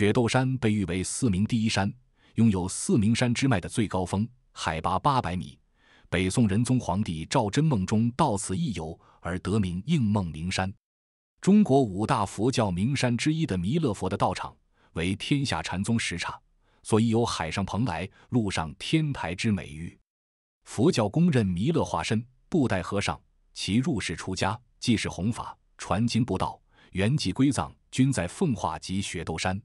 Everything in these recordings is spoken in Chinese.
雪窦山被誉为四明第一山，拥有四明山支脉的最高峰，海拔八百米。北宋仁宗皇帝赵祯梦中到此一游而得名“应梦名山”。中国五大佛教名山之一的弥勒佛的道场，为天下禅宗十刹，所以有“海上蓬莱，路上天台”之美誉。佛教公认弥勒化身布袋和尚，其入世出家，既是弘法传经布道，圆寂归藏，均在奉化及雪窦山。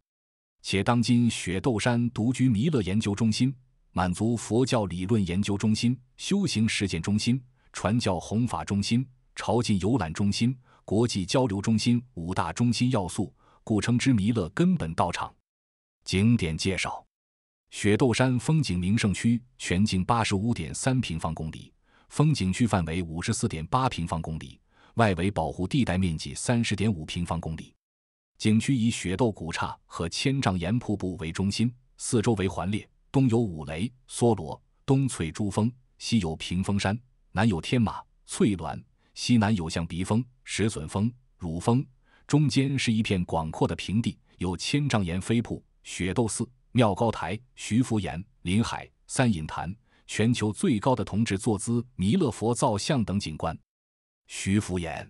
且当今雪窦山独居弥勒研究中心、满足佛教理论研究中心、修行实践中心、传教弘法中心、朝觐游览中心、国际交流中心五大中心要素，故称之弥勒根本道场。景点介绍：雪窦山风景名胜区全境八十五点三平方公里，风景区范围五十四点八平方公里，外围保护地带面积三十点五平方公里。景区以雪窦古刹和千丈岩瀑布为中心，四周围环列：东有五雷、梭罗、东翠珠峰，西有屏风山，南有天马、翠峦，西南有象鼻峰、石笋峰、乳峰。中间是一片广阔的平地，有千丈岩飞瀑、雪窦寺、妙高台、徐福岩、林海、三隐潭、全球最高的铜制坐姿弥勒佛造像等景观。徐福岩。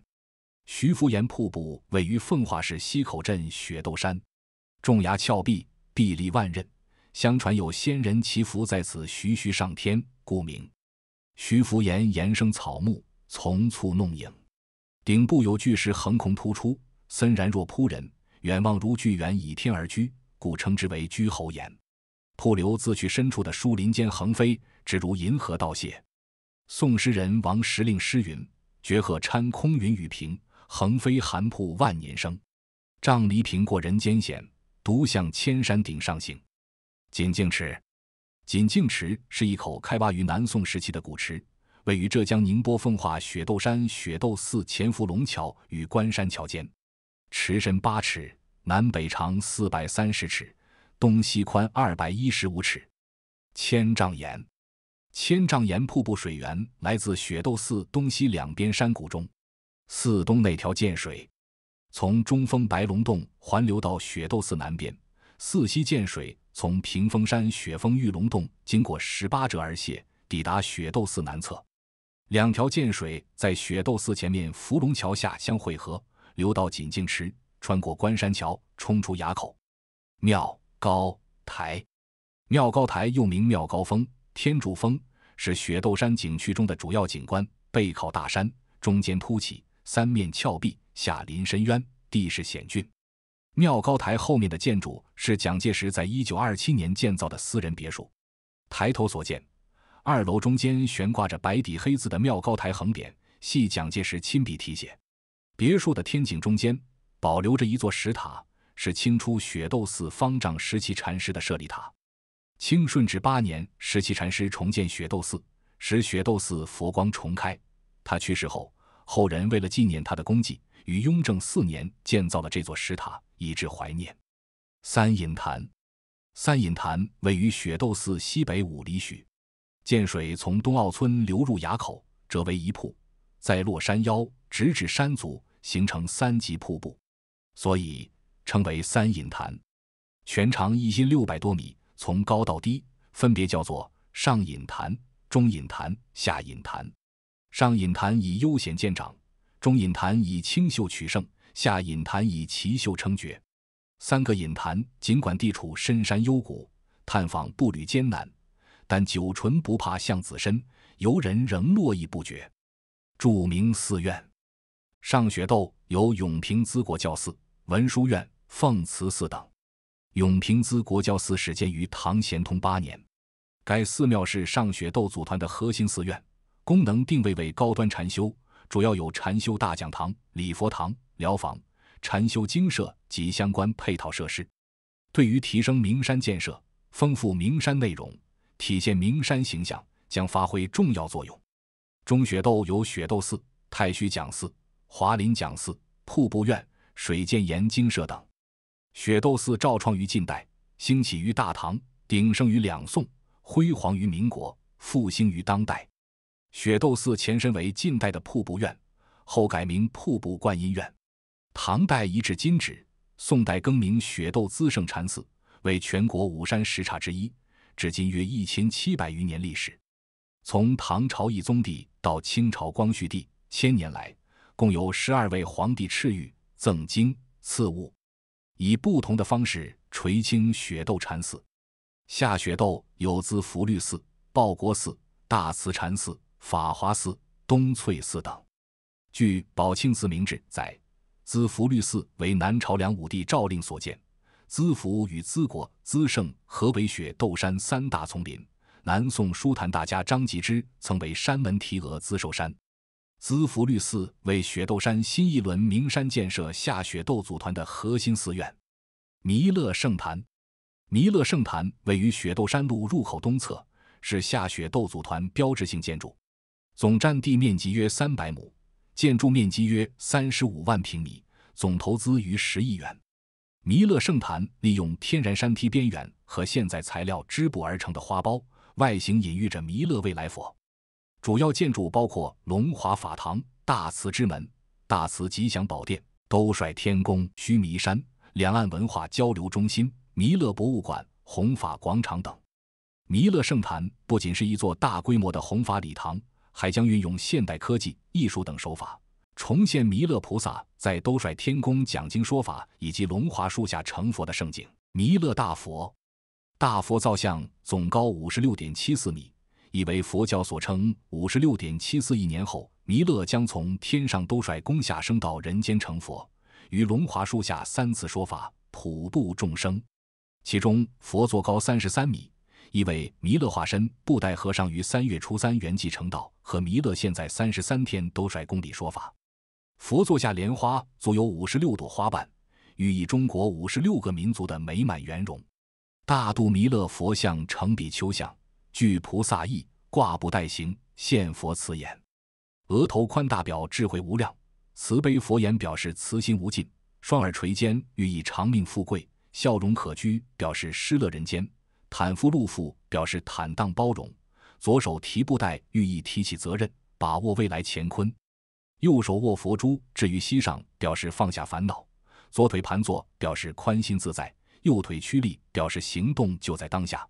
徐福岩瀑布位于奉化市溪口镇雪窦山，重崖峭壁，壁立万仞。相传有仙人祈福在此徐徐上天，故名。徐福岩岩生草木，丛簇弄影，顶部有巨石横空突出，森然若扑人。远望如巨猿倚天而居，故称之为居侯岩。瀑流自去深处的树林间横飞，直如银河倒泻。宋诗人王时令诗云：“绝壑掺空云雨平。”横飞寒瀑万年生。杖藜平过人间险，独向千山顶上行。锦镜池，锦镜池是一口开挖于南宋时期的古池，位于浙江宁波奉化雪窦山雪窦寺前福龙桥与关山桥间，池深八尺，南北长四百三十尺，东西宽二百一十五尺。千丈岩，千丈岩瀑布水源来自雪窦寺东西两边山谷中。寺东那条涧水，从中峰白龙洞环流到雪窦寺南边；寺西涧水从屏风山雪峰玉龙洞经过十八折而泄，抵达雪窦寺南侧。两条涧水在雪窦寺前面伏龙桥下相汇合，流到锦镜池，穿过关山桥，冲出崖口。庙高台，庙高台又名庙高峰、天柱峰，是雪窦山景区中的主要景观，背靠大山，中间凸起。三面峭壁下临深渊，地势险峻。妙高台后面的建筑是蒋介石在一九二七年建造的私人别墅。抬头所见，二楼中间悬挂着白底黑字的“妙高台”横匾，系蒋介石亲笔题写。别墅的天井中间保留着一座石塔，是清初雪窦寺方丈石岐禅师的舍利塔。清顺治八年，石岐禅师重建雪窦寺，使雪窦寺佛光重开。他去世后。后人为了纪念他的功绩，于雍正四年建造了这座石塔，以至怀念。三隐潭，三隐潭位于雪窦寺西北五里许，涧水从东澳村流入崖口，折为一瀑，在落山腰直指山足，形成三级瀑布，所以称为三隐潭。全长一千六百多米，从高到低分别叫做上隐潭、中隐潭、下隐潭。上隐坛以悠险见长，中隐坛以清秀取胜，下隐坛以奇秀称绝。三个隐坛尽管地处深山幽谷，探访步履艰难，但久纯不怕巷子深，游人仍络绎不绝。著名寺院上雪窦有永平资国教寺、文殊院、奉慈寺等。永平资国教寺始建于唐咸通八年，该寺庙是上雪窦组团的核心寺院。功能定位为高端禅修，主要有禅修大讲堂、礼佛堂、疗房、禅修精舍及相关配套设施。对于提升名山建设、丰富名山内容、体现名山形象，将发挥重要作用。中雪窦有雪窦寺、太虚讲寺、华林讲寺、瀑布院、水见岩精舍等。雪窦寺肇创于晋代，兴起于大唐，鼎盛于两宋，辉煌于民国，复兴于当代。雪窦寺前身为晋代的瀑布院，后改名瀑布观音院。唐代移至金址，宋代更名雪窦资圣禅寺，为全国五山十刹之一，至今约一千七百余年历史。从唐朝懿宗帝到清朝光绪帝，千年来共有十二位皇帝敕谕、赠经、赐物，以不同的方式垂青雪窦禅寺。下雪窦有自福律寺、报国寺、大慈禅寺。法华寺、东翠寺等。据《宝庆寺明志》载，资福律寺为南朝梁武帝诏令所建。资福与资国、资圣河北雪窦山三大丛林。南宋书坛大家张吉之曾为山门题额“资寿山”。资福律寺为雪窦山新一轮名山建设下雪窦组团的核心寺院。弥勒圣坛，弥勒圣坛位于雪窦山路入口东侧，是下雪窦组团标志性建筑。总占地面积约三百亩，建筑面积约三十五万平米，总投资逾十亿元。弥勒圣坛利用天然山体边缘和现在材料织补而成的花苞外形，隐喻着弥勒未来佛。主要建筑包括龙华法堂、大慈之门、大慈吉祥宝殿、兜率天宫、须弥山、两岸文化交流中心、弥勒博物馆、弘法广场等。弥勒圣坛不仅是一座大规模的弘法礼堂。还将运用现代科技、艺术等手法，重现弥勒菩萨在兜率天宫讲经说法，以及龙华树下成佛的盛景。弥勒大佛，大佛造像总高五十六点七四米，意为佛教所称五十六点七四亿年后，弥勒将从天上兜率宫下升到人间成佛，于龙华树下三次说法，普度众生。其中，佛座高三十三米。意为弥勒化身布袋和尚于三月初三圆寂成道，和弥勒现在三十三天都率宫里说法。佛座下莲花足有五十六朵花瓣，寓意中国五十六个民族的美满圆融。大肚弥勒佛像成比丘像，具菩萨意，挂布袋形，现佛慈眼，额头宽大，表智慧无量；慈悲佛眼，表示慈心无尽；双耳垂肩，寓意长命富贵；笑容可掬，表示失乐人间。坦腹露腹，表示坦荡包容；左手提布袋，寓意提起责任，把握未来乾坤；右手握佛珠，置于膝上，表示放下烦恼；左腿盘坐，表示宽心自在；右腿屈立，表示行动就在当下。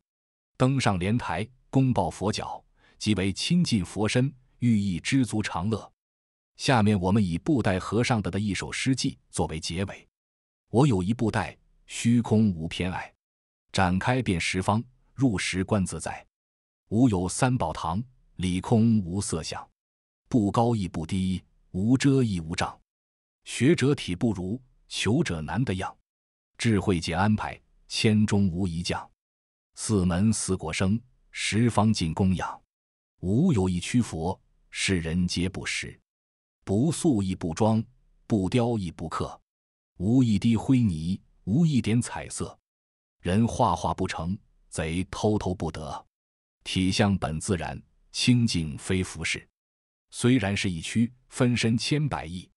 登上莲台，恭抱佛脚，即为亲近佛身，寓意知足常乐。下面我们以布袋和尚的一首诗偈作为结尾：我有一布袋，虚空无偏爱。展开便十方，入十观自在。无有三宝堂，里空无色相，不高亦不低，无遮亦无障。学者体不如，求者难得样。智慧皆安排，千中无一将。四门四果生，十方尽供养。无有一屈佛，世人皆不识。不塑亦不装，不雕亦不刻，无一滴灰泥，无一点彩色。人画画不成，贼偷偷不得。体相本自然，清净非浮世。虽然是一躯，分身千百亿。